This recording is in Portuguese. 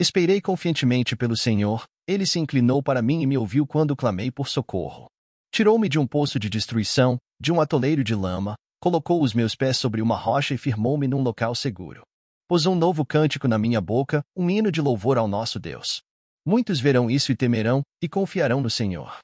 Esperei confiantemente pelo Senhor, ele se inclinou para mim e me ouviu quando clamei por socorro. Tirou-me de um poço de destruição, de um atoleiro de lama, colocou os meus pés sobre uma rocha e firmou-me num local seguro. Pôs um novo cântico na minha boca, um hino de louvor ao nosso Deus. Muitos verão isso e temerão, e confiarão no Senhor.